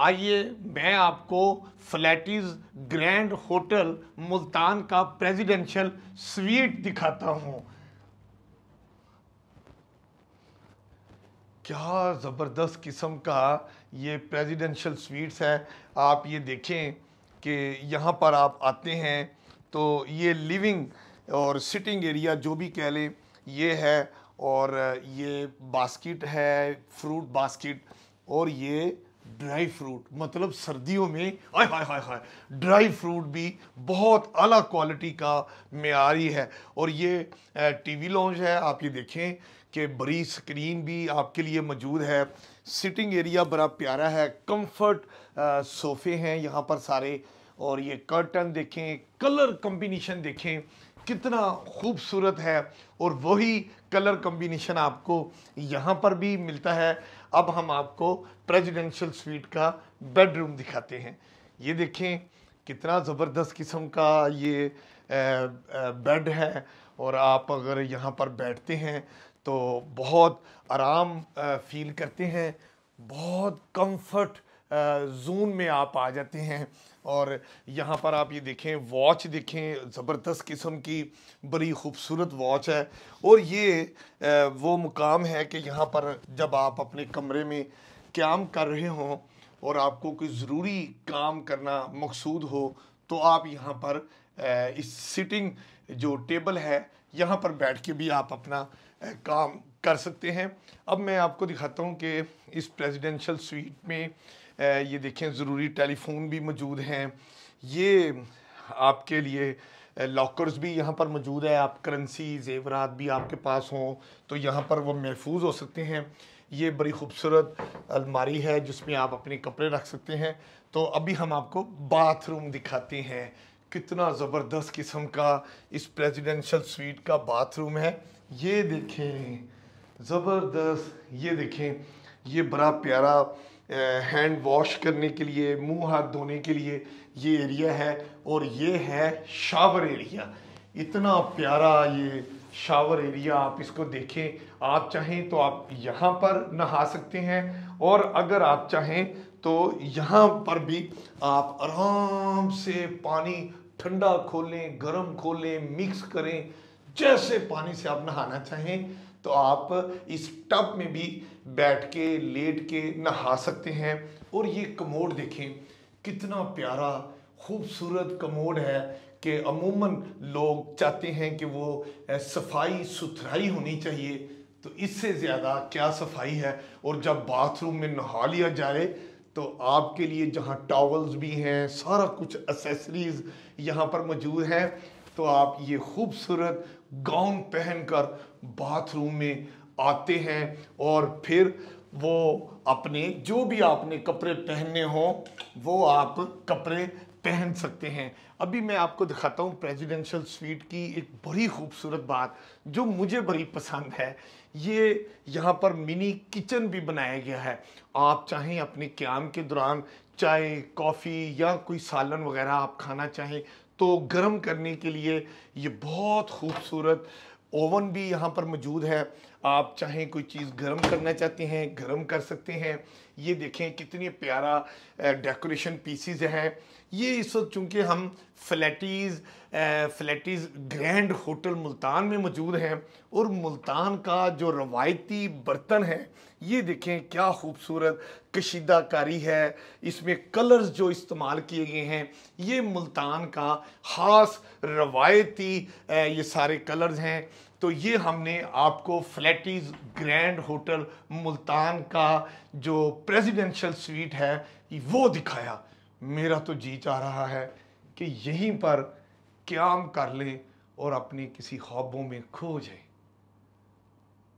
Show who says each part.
Speaker 1: आइए मैं आपको फ्लैटीज ग्रैंड होटल मुल्तान का प्रेसिडेंशियल स्वीट दिखाता हूँ क्या ज़बरदस्त किस्म का ये प्रेसिडेंशियल स्वीट्स है आप ये देखें कि यहाँ पर आप आते हैं तो ये लिविंग और सिटिंग एरिया जो भी कह लें ये है और ये बास्किट है फ्रूट बास्किट और ये ड्राई फ्रूट मतलब सर्दियों में आय हाय हाय हाय ड्राई फ्रूट भी बहुत अला क्वालिटी का मैारी है और ये टीवी लॉन्च है आप ये देखें कि बड़ी स्क्रीन भी आपके लिए मौजूद है सिटिंग एरिया बड़ा प्यारा है कंफर्ट सोफ़े हैं यहाँ पर सारे और ये कर्टन देखें कलर कम्बिनीशन देखें कितना खूबसूरत है और वही कलर कम्बिनेशन आपको यहाँ पर भी मिलता है अब हम आपको प्रेजिडेंशल स्वीट का बेडरूम दिखाते हैं ये देखें कितना ज़बरदस्त किस्म का ये बेड है और आप अगर यहाँ पर बैठते हैं तो बहुत आराम फील करते हैं बहुत कंफर्ट जून में आप आ जाते हैं और यहाँ पर आप ये देखें वॉच देखें ज़बरदस्त किस्म की बड़ी खूबसूरत वॉच है और ये वो मुकाम है कि यहाँ पर जब आप अपने कमरे में क्याम कर रहे हों और आपको कोई ज़रूरी काम करना मकसूद हो तो आप यहाँ पर इस सिटिंग जो टेबल है यहाँ पर बैठ के भी आप अपना काम कर सकते हैं अब मैं आपको दिखाता हूँ कि इस प्रेसिडेंशियल स्वीट में ये देखें ज़रूरी टेलीफोन भी मौजूद हैं ये आपके लिए लॉकर्स भी यहाँ पर मौजूद है आप करेंसी जेवरात भी आपके पास हों तो यहाँ पर वो महफूज हो सकते हैं ये बड़ी खूबसूरत अलमारी है जिसमें आप अपने कपड़े रख सकते हैं तो अभी हम आपको बाथरूम दिखाते हैं कितना ज़बरदस्त किस्म का इस प्रेसिडेंशियल स्वीट का बाथरूम है ये देखें ज़बरदस्त ये देखें ये बड़ा प्यारा हैंड वॉश करने के लिए मुंह हाथ धोने के लिए ये एरिया है और ये है शावर एरिया इतना प्यारा ये शावर एरिया आप इसको देखें आप चाहें तो आप यहाँ पर नहा सकते हैं और अगर आप चाहें तो यहाँ पर भी आप आराम से पानी ठंडा खोलें गर्म खोलें मिक्स करें जैसे पानी से आप नहाना चाहें तो आप इस टब में भी बैठ के लेट के नहा सकते हैं और ये कमोड देखें कितना प्यारा खूबसूरत कमोड है कि अमूमन लोग चाहते हैं कि वो सफाई सुथराई होनी चाहिए तो इससे ज़्यादा क्या सफाई है और जब बाथरूम में नहा लिया जाए तो आपके लिए जहाँ टॉवल्स भी हैं सारा कुछ एसेसरीज यहाँ पर मौजूद हैं तो आप ये खूबसूरत गाउन पहनकर बाथरूम में आते हैं और फिर वो अपने जो भी आपने कपड़े पहनने हों वो आप कपड़े पहन सकते हैं अभी मैं आपको दिखाता हूँ प्रेसिडेंशियल स्वीट की एक बड़ी खूबसूरत बात जो मुझे बड़ी पसंद है ये यहाँ पर मिनी किचन भी बनाया गया है आप चाहें अपने क्याम के दौरान चाय कॉफ़ी या कोई सालन वगैरह आप खाना चाहें तो गर्म करने के लिए ये बहुत खूबसूरत ओवन भी यहाँ पर मौजूद है आप चाहें कोई चीज़ गर्म करना चाहते हैं गर्म कर सकते हैं ये देखें कितने प्यारा डेकोरेशन पीसीज हैं ये इस वक्त चूँकि हम Flatties Flatties Grand Hotel Multan में मौजूद हैं और मुल्तान का जो रवायती बर्तन है ये देखें क्या खूबसूरत कशीदाकारी है इसमें कलर्स जो इस्तेमाल किए गए हैं ये मुल्तान का ख़ास रवायती ये सारे कलर्स हैं तो ये हमने आपको फ्लैटीज ग्रैंड होटल मुल्तान का जो प्रेसिडेंशियल स्वीट है वो दिखाया मेरा तो जी चाह रहा है कि यहीं पर क्याम कर लें और अपनी किसी ख्वाबों में खो जाएं